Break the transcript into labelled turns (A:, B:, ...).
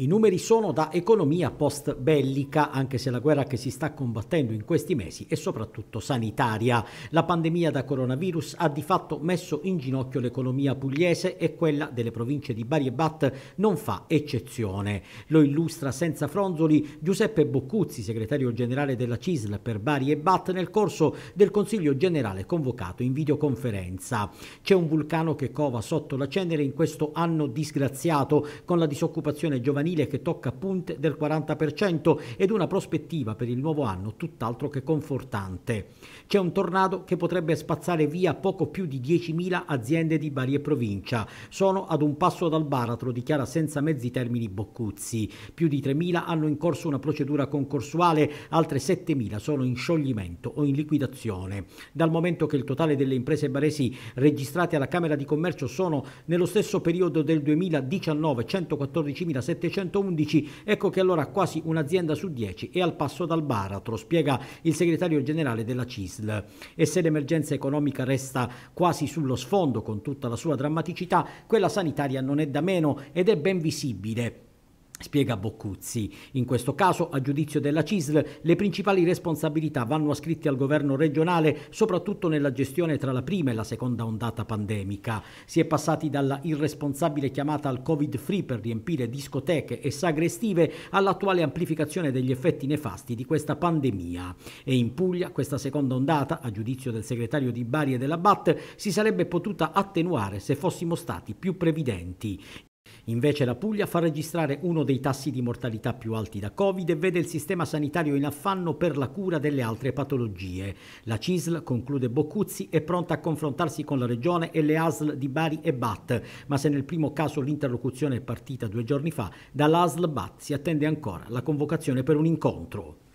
A: I numeri sono da economia post bellica, anche se la guerra che si sta combattendo in questi mesi è soprattutto sanitaria. La pandemia da coronavirus ha di fatto messo in ginocchio l'economia pugliese e quella delle province di Bari e Bat non fa eccezione. Lo illustra senza fronzoli Giuseppe Boccuzzi, segretario generale della CISL per Bari e Bat, nel corso del Consiglio generale convocato in videoconferenza. C'è un vulcano che cova sotto la cenere in questo anno disgraziato con la disoccupazione giovanile giovanile che tocca punte del 40% ed una prospettiva per il nuovo anno tutt'altro che confortante. C'è un tornado che potrebbe spazzare via poco più di 10.000 aziende di Bari e provincia. Sono ad un passo dal baratro, dichiara senza mezzi termini Boccuzzi. Più di 3.000 hanno in corso una procedura concorsuale, altre 7.000 sono in scioglimento o in liquidazione. Dal momento che il totale delle imprese baresi registrate alla Camera di Commercio sono nello stesso periodo del 2019 114.700 111, ecco che allora quasi un'azienda su 10 è al passo dal baratro, spiega il segretario generale della CISL. E se l'emergenza economica resta quasi sullo sfondo con tutta la sua drammaticità, quella sanitaria non è da meno ed è ben visibile Spiega Boccuzzi. In questo caso, a giudizio della CISL, le principali responsabilità vanno ascritte al governo regionale, soprattutto nella gestione tra la prima e la seconda ondata pandemica. Si è passati dalla irresponsabile chiamata al Covid-free per riempire discoteche e sagre estive all'attuale amplificazione degli effetti nefasti di questa pandemia. E in Puglia questa seconda ondata, a giudizio del segretario di Bari e della BAT, si sarebbe potuta attenuare se fossimo stati più previdenti. Invece la Puglia fa registrare uno dei tassi di mortalità più alti da Covid e vede il sistema sanitario in affanno per la cura delle altre patologie. La CISL, conclude Boccuzzi, è pronta a confrontarsi con la Regione e le ASL di Bari e BAT, ma se nel primo caso l'interlocuzione è partita due giorni fa, dall'ASL BAT si attende ancora la convocazione per un incontro.